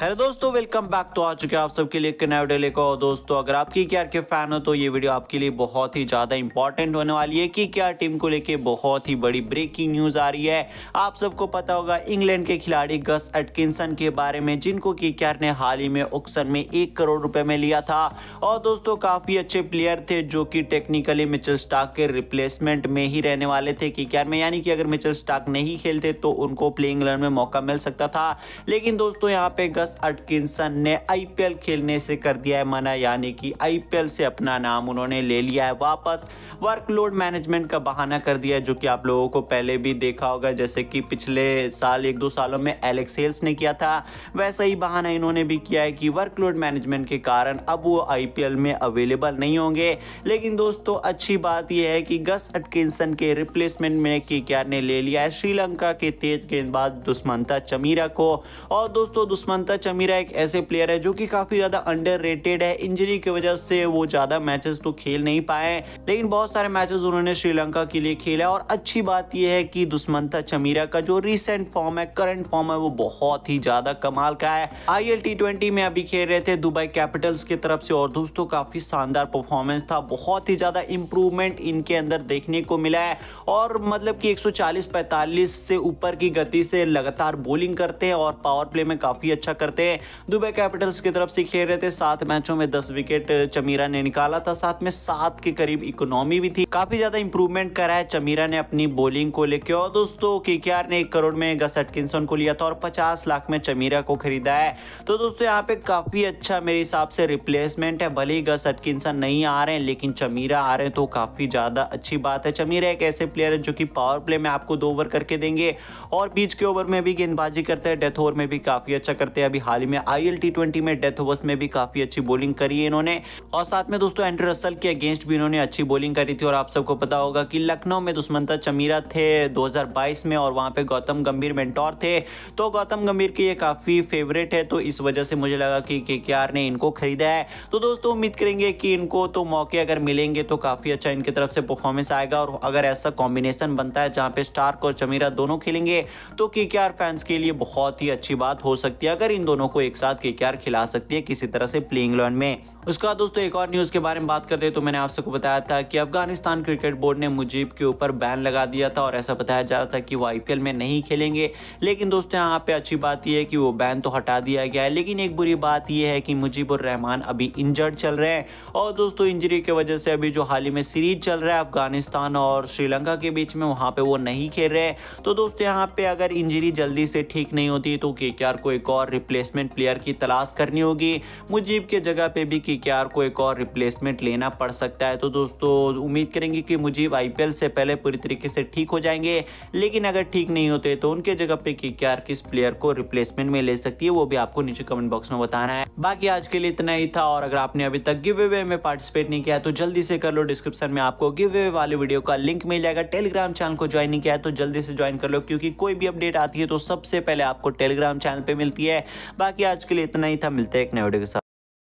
hello दोस्तों welcome back तो आ चुके हैं आप सबके लिए कनाव लेकर दोस्तों अगर आप के के फैन हो तो ये वीडियो आपके लिए बहुत ही ज़्यादा इंपॉर्टेंट होने वाली है कि क्या टीम को लेके बहुत ही बड़ी ब्रेकिंग न्यूज़ आ रही है आप सबको पता होगा इंग्लैंड के खिलाड़ी गस एटकिंसन के बारे में जिनको के ने हाल ही में ऑक्शन में एक करोड़ रुपए में लिया था और दोस्तों काफ़ी अच्छे प्लेयर थे जो कि टेक्निकली मिचल स्टाक के रिप्लेसमेंट में ही रहने वाले थे की में यानी कि अगर मिचल स्टाक नहीं खेलते तो उनको प्ले इंग्लैंड में मौका मिल सकता था लेकिन दोस्तों यहाँ पे गस जस अटकिंसन ने आईपीएल खेलने से कर दिया है मना यानी कि आईपीएल से अपना नाम उन्होंने ले लिया है वापस वर्कलोड मैनेजमेंट का बहाना कर दिया जो कि आप लोगों को पहले भी देखा होगा जैसे कि पिछले साल एक दो सालों में एलेक्स हेल्स ने किया था वैसा ही बहाना इन्होंने भी किया है कि वर्कलोड मैनेजमेंट के कारण अब वो आईपीएल में अवेलेबल नहीं होंगे लेकिन दोस्तों अच्छी बात यह है कि गस अटकिंसन के रिप्लेसमेंट में के ने ले लिया है श्रीलंका के तेज गेंदबाज दुष्मंता चमीरा को और दोस्तों दुष्मंता ज़्यादा चमीरा एक ऐसे प्लेयर है जो कि काफ़ी ज़्यादा अंडर है इंजरी की वजह से वो ज़्यादा मैचेस तो खेल नहीं पाए लेकिन बहुत सारे मैचेस उन्होंने श्रीलंका के लिए खेला और अच्छी बात यह है कि दुश्मनता चमीरा का जो रिसेंट फॉर्म है करंट फॉर्म है वो बहुत ही ज़्यादा कमाल का है आई में अभी खेल रहे थे दुबई कैपिटल्स की तरफ से और दोस्तों काफ़ी शानदार परफॉर्मेंस था बहुत ही ज़्यादा इंप्रूवमेंट इनके अंदर देखने को मिला है और मतलब कि 140-45 से ऊपर की गति से लगातार बॉलिंग करते हैं और पावर प्ले में काफ़ी अच्छा करते दुबई कैपिटल्स की तरफ से खेल रहे थे सात मैचों में दस विकेट चमीरा ने निकाला था साथ में सात के करीब इकोनॉमी भी थी काफी ज्यादा इंप्रूवमेंट करा है चमीरा ने अपनी बॉलिंग को लेकर और दोस्तों के ने एक करोड़ में गस एटकिसन को लिया था और पचास लाख में चमीरा को खरीदा है तो दोस्तों यहाँ पे काफी अच्छा मेरे हिसाब से रिप्लेसमेंट है भले ही गस एटकिसन नहीं आ रहे हैं लेकिन चमीरा आ रहे हैं तो काफी ज्यादा अच्छी बात है चमीरा एक ऐसे प्लेयर है जो कि पावर प्ले में आपको दो ओवर करके देंगे और बीच के ओवर में भी गेंदबाजी करते हैं डेथ ओवर में भी काफी अच्छा करते हैं अभी हाल ही में आई एल टी में डेथ ओवर्स में भी काफी अच्छी बॉलिंग करी है इन्होंने और साथ में दोस्तों एंड्रू रसल के अगेंस्ट भी इन्होंने अच्छी बॉलिंग करी थी और आप सबको पता होगा कि लखनऊ में दुश्मनता चमीरा थे दो में और वहाँ पर गौतम गंभीर मेंटोर थे तो गौतम गंभीर के ये काफ़ी फेवरेट है तो इस वजह से मुझे लगा कि के ने इनको खरीदा है तो दोस्तों उम्मीद करेंगे कि इनको तो मौके अगर मिलेंगे तो काफ़ी अच्छा इनकी तरफ से परफॉर्मेंस आएगा और अगर ऐसा कॉम्बिनेशन बनता है जहाँ पे स्टार्क और चमीरा दोनों खेलेंगे तो के फैंस के लिए बहुत ही अच्छी बात हो सकती है अगर इन दोनों को एक साथ केकेआर खिला सकती है किसी तरह से प्लेइंग इलेवन में उसका दोस्तों एक और न्यूज के बारे में बात करते तो मैंने आप सबको बताया था कि अफगानिस्तान क्रिकेट बोर्ड ने मुजीब के ऊपर बैन लगा दिया था और ऐसा बताया जा रहा था कि वो आईपीएल में नहीं खेलेंगे लेकिन दोस्तों यहाँ पे अच्छी बात यह है कि वो बैन तो हटा दिया गया है लेकिन एक बुरी बात यह है कि मुजीबुर रहमान अभी इंजर्ड चल रहे हैं और दोस्तों इंजरी की वजह से अभी जो हाल ही में सीरीज चल रहा है अफगानिस्तान और श्रीलंका के बीच में वहां पे वो नहीं खेल रहे तो दोस्तों यहाँ पे अगर इंजरी जल्दी से ठीक नहीं होती तो के को एक और रिप्लेस रिप्लेसमेंट प्लेयर की तलाश करनी होगी मुजीब के जगह पे भी के को एक और रिप्लेसमेंट लेना पड़ सकता है तो दोस्तों उम्मीद करेंगे कि मुजीब आई से पहले पूरी तरीके से ठीक हो जाएंगे लेकिन अगर ठीक नहीं होते तो उनके जगह पे के किस प्लेयर को रिप्लेसमेंट में ले सकती है वो भी आपको नीचे कमेंट बॉक्स में बताना है बाकी आज के लिए इतना ही था और अगर आपने अभी तक गिव वे में पार्टिसिपेट नहीं किया तो जल्दी से कर लो डिस्क्रिप्शन में आपको गिव वे वाले वीडियो का लिंक मिल जाएगा टेलीग्राम चैनल को ज्वाइन नहीं किया है तो जल्दी से ज्वाइन कर लो क्योंकि कोई भी अपडेट आती है तो सबसे पहले आपको टेलीग्राम चैनल पर मिलती है बाकी आज के लिए इतना ही था मिलते हैं एक नए वीडियो के साथ